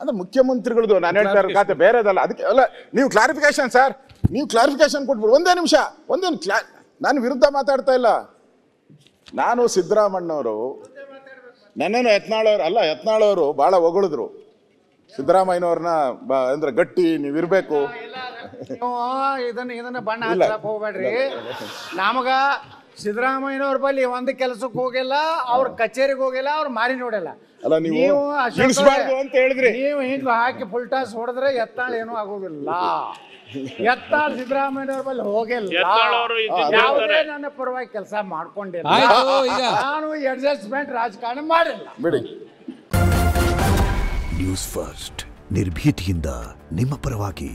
ಅಂದ್ರೆ ಮುಖ್ಯಮಂತ್ರಿಗಳದು ನಾನು ಹೇಳ್ತಾ ಇರೋ ಖಾತೆ ಬೇರೆದಲ್ಲ ಅದಕ್ಕೆ ಅಲ್ಲ ನೀವು ಕ್ಲಾರಿಫಿಕೇಶನ್ ಸರ್ ನೀವು ಕ್ಲಾರಿಫಿಕೇಶನ್ ಕೊಟ್ಬಿಡು ಒಂದೇ ನಿಮಿಷ ಒಂದೇನು ಕ್ಲಾ ನಾನು ವಿರುದ್ಧ ಮಾತಾಡ್ತಾ ಇಲ್ಲ ನಾನು ಸಿದ್ದರಾಮಣ್ಣವರು ನನ್ನೇನು ಯತ್ನಾಳವ್ರು ಅಲ್ಲ ಯತ್ನಾಳವರು ಭಾಳ ಹೊಗಳಿದ್ರು ಸಿದ್ದರಾಮಯ್ಯನವ್ರನ್ನ ಅಂದ್ರೆ ಗಟ್ಟಿ ನೀವು ಇರಬೇಕು ಇದನ್ನ ಇದನ್ನ ಬಣ್ಣ ಹೋಗ್ಬೇಡ್ರಿ ನಮಗ ಸಿದ್ದರಾಮಯ್ಯನವ್ರ ಬಳಿ ಒಂದು ಕೆಲಸಕ್ಕೆ ಹೋಗಿಲ್ಲ ಅವ್ರ ಕಚೇರಿಗೆ ಹೋಗಿಲ್ಲ ಅವ್ರ ಮಾರಿ ನೋಡಿಲ್ಲ ಅಲ್ಲ ನೀವು ನೀವು ಅಂತ ಹೇಳಿದ್ರಿ. ನೀವು ಹಿಂಗೆ ಹಾಕಿ ಫುಲ್ ಟಾಸ್ ಹೊಡೆದ್ರೆ ಎತ್ತಾಳ ಏನೂ ಆಗೋದಿಲ್ಲ ಎತ್ತಾಳ ಸಿದ್ದರಾಮಯ್ಯನವ್ರ ಬಳಿ ಹೋಗಿಲ್ಲ ಅವ್ರು ಯಾವುದೇ ನನ್ನ ಪರವಾಗಿ ಕೆಲಸ ಮಾಡ್ಕೊಂಡಿಲ್ಲ ನಾನು ಅಡ್ಜಸ್ಟ್ಮೆಂಟ್ ರಾಜಕಾರಣ ಮಾಡಿಲ್ಲ ಬಿಡಿ ನ್ಯೂಸ್ ಫಸ್ಟ್ ನಿರ್ಭೀತಿಯಿಂದ ನಿಮ್ಮ ಪರವಾಗಿ